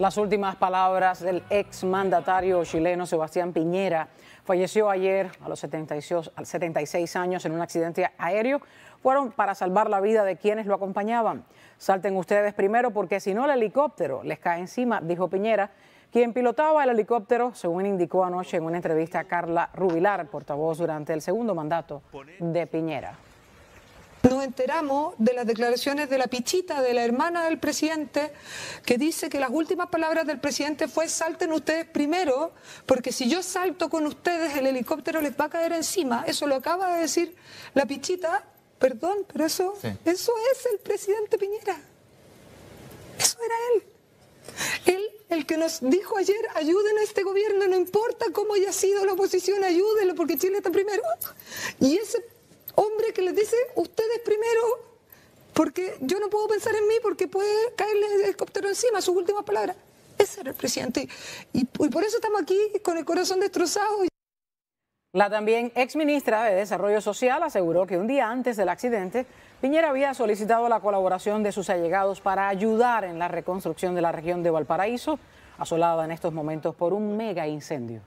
Las últimas palabras del ex mandatario chileno Sebastián Piñera falleció ayer a los 76, 76 años en un accidente aéreo. Fueron para salvar la vida de quienes lo acompañaban. Salten ustedes primero porque si no el helicóptero les cae encima, dijo Piñera, quien pilotaba el helicóptero, según indicó anoche en una entrevista a Carla Rubilar, portavoz durante el segundo mandato de Piñera enteramos de las declaraciones de la pichita, de la hermana del presidente, que dice que las últimas palabras del presidente fue salten ustedes primero, porque si yo salto con ustedes el helicóptero les va a caer encima. Eso lo acaba de decir la pichita, perdón, pero eso, eso es el presidente Piñera. Eso era él. Él, el que nos dijo ayer, ayuden a este gobierno, no importa cómo haya sido la oposición, ayúdenlo porque Chile está primero. Y ese hombre que les dice, ustedes primero, porque yo no puedo pensar en mí porque puede caerle el helicóptero encima, sus últimas palabras. Ese era el presidente. Y, por eso estamos aquí con el corazón destrozado. La también ex ministra de Desarrollo Social aseguró que un día antes del accidente, Piñera había solicitado la colaboración de sus allegados para ayudar en la reconstrucción de la región de Valparaíso, asolada en estos momentos por un mega incendio.